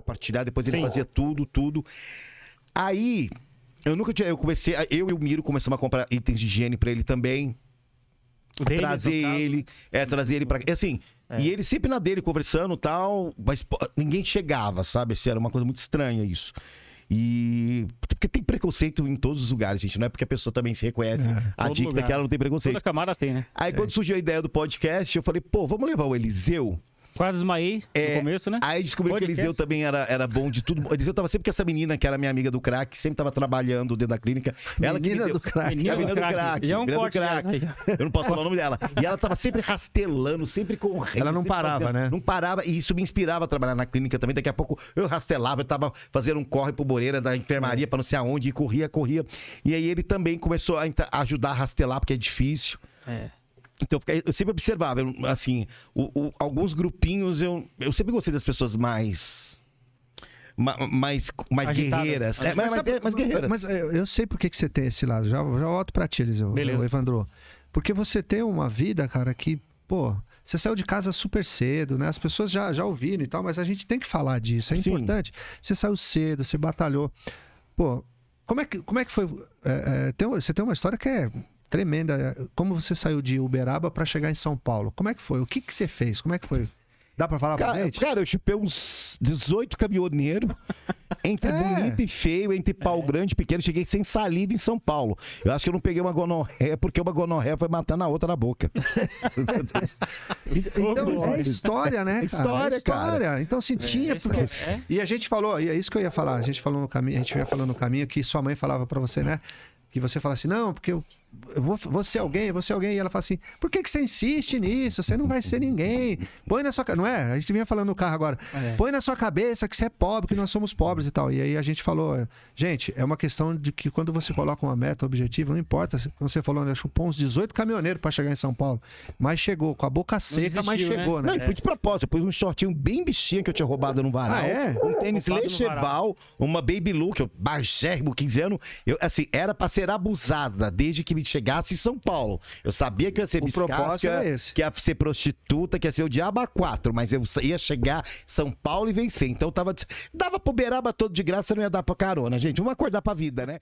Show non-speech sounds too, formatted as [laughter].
para partilhar, depois ele Sim. fazia tudo, tudo. Aí, eu nunca tinha eu comecei, eu e o Miro começamos a comprar itens de higiene para ele também. Dele, trazer ele, é, trazer ele para, assim, é. e ele sempre na dele conversando, tal, mas pô, ninguém chegava, sabe? Assim, era uma coisa muito estranha isso. E. Porque tem preconceito em todos os lugares, gente. Não é porque a pessoa também se reconhece é, adicta é que ela não tem preconceito. Toda camada tem, né? Aí é. quando surgiu a ideia do podcast, eu falei, pô, vamos levar o Eliseu Quase desmaiei é, no começo, né? Aí descobri Podcast. que o Eliseu também era, era bom de tudo. O Eliseu tava sempre com essa menina que era minha amiga do crack, sempre tava trabalhando dentro da clínica. Ela menina que do crack. Menina, menina do crack. Já é um corte, crack. Eu não posso falar o nome dela. E ela tava sempre rastelando, sempre correndo. Ela não parava, fazendo, né? Não parava. E isso me inspirava a trabalhar na clínica também. Daqui a pouco eu rastelava, eu tava fazendo um corre pro Boreira da enfermaria é. pra não sei aonde, e corria, corria. E aí ele também começou a ajudar a rastelar, porque é difícil. É. Então eu sempre observava, assim, o, o, alguns grupinhos eu, eu sempre gostei das pessoas mais. Ma, mais, mais guerreiras. É, mas, mas, sabe, é, mas, é, guerreiras. Mas é, eu, sei por que, que você tem esse lado. Já, já volto pra ti, Eliseu, Evandro. Porque você tem uma vida, cara, que, pô, você saiu de casa super cedo, né? As pessoas já, já ouviram e tal, mas a gente tem que falar disso, é Sim. importante. Você saiu cedo, você batalhou. Pô, como é que, como é que foi? É, é, tem, você tem uma história que é tremenda. Como você saiu de Uberaba para chegar em São Paulo? Como é que foi? O que, que você fez? Como é que foi? Dá pra falar cara, pra gente? Cara, eu chupei uns 18 caminhoneiros, entre [laughs] é. bonito e feio, entre pau é. grande e pequeno. Cheguei sem saliva em São Paulo. Eu acho que eu não peguei uma gonorré, porque uma gonorré foi matando a outra na boca. [laughs] [laughs] então, é história, né, é cara? história, é história. Cara. Então, sentia é, tinha... Porque... E a gente falou, e é isso que eu ia falar, a gente falou no caminho, a gente ia falando no caminho que sua mãe falava pra você, né? Que você falasse, não, porque eu você é alguém, você é alguém. E ela fala assim: por que, que você insiste nisso? Você não vai ser ninguém. Põe na sua Não é? A gente vinha falando no carro agora. É. Põe na sua cabeça que você é pobre, que nós somos pobres e tal. E aí a gente falou: gente, é uma questão de que quando você coloca uma meta, um objetivo, não importa. Como você falou, né? Chupou uns 18 caminhoneiros para chegar em São Paulo. Mas chegou, com a boca seca, desistiu, mas né? chegou, né? né? Não, e fui de propósito. Eu pus um shortinho bem bichinho que eu tinha roubado no varal. Ah, é? Um tênis Lecheval, uma baby look, eu, bagérrimo, 15 anos. Eu, assim, era pra ser abusada desde que me chegasse em São Paulo. Eu sabia que ia ser biscate, é que ia ser prostituta, que ia ser o diabo a quatro, mas eu ia chegar São Paulo e vencer. Então tava dava pro Beraba todo de graça, não ia dar pra carona, gente. Vamos acordar pra vida, né?